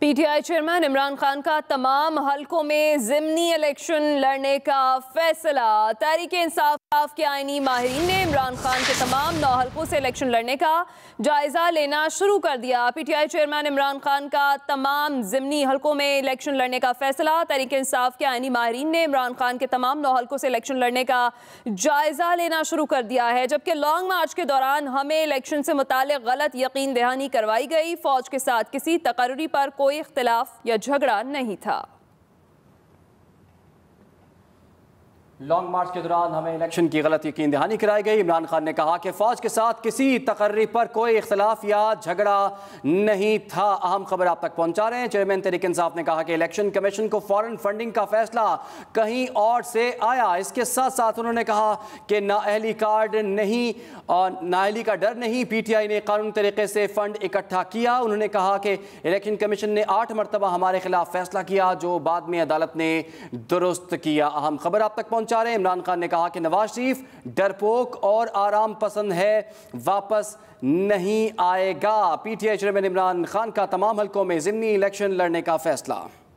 PTI chairman Imran Khan का तमाम हलकों में ज़िमनी इलेक्शन लड़ने का फैसला तहरीक इंसाफ इंसाफ के आइनी माहरीन ने इमरान खान के तमाम नौ हल्कों से इलेक्शन लड़ने का जायजा लेना शुरू कर दिया पीटीआई चेयरमैन इमरान खान का तमाम ज़मनी हल्कों में इलेक्शन लड़ने का फैसला तरीके इंसाफ के आइनी माहरीन ने इमरान खान के तमाम नौ हल्कों से इलेक्शन लड़ने का जायजा लेना शुरू कर दिया है जबकि लॉन्ग मार्च के दौरान हमें इलेक्शन से मुतल गलत यकीन दहानी करवाई गई फौज के साथ किसी तकर्री पर कोई इख्तलाफ या झगड़ा नहीं था लॉन्ग मार्च के दौरान हमें इलेक्शन की गलत यकीन दहानी कराई गई इमरान खान ने कहा कि फौज के साथ किसी तकर्री पर कोई इख्तलाफ या झगड़ा नहीं था अहम खबर आप तक पहुंचा रहे हैं चेयरमैन तरीक इंसाफ ने कहा कि इलेक्शन कमीशन को फॉरन फंडिंग का फैसला कहीं और से आया इसके साथ साथ उन्होंने कहा कि अहली कार्ड नहीं और नाअली का डर नहीं पी टी आई ने कानून तरीके से फंड इकट्ठा किया उन्होंने कहा कि इलेक्शन कमीशन ने आठ मरतबा हमारे खिलाफ फैसला किया जो बाद में अदालत ने दुरुस्त किया अहम खबर आप तक पहुंच पहुंचा रहे इमरान खान ने कहा कि नवाज शरीफ डरपोक और आराम पसंद है वापस नहीं आएगा पीटीआई चेयरमैन इमरान खान का तमाम हलकों में जिमनी इलेक्शन लड़ने का फैसला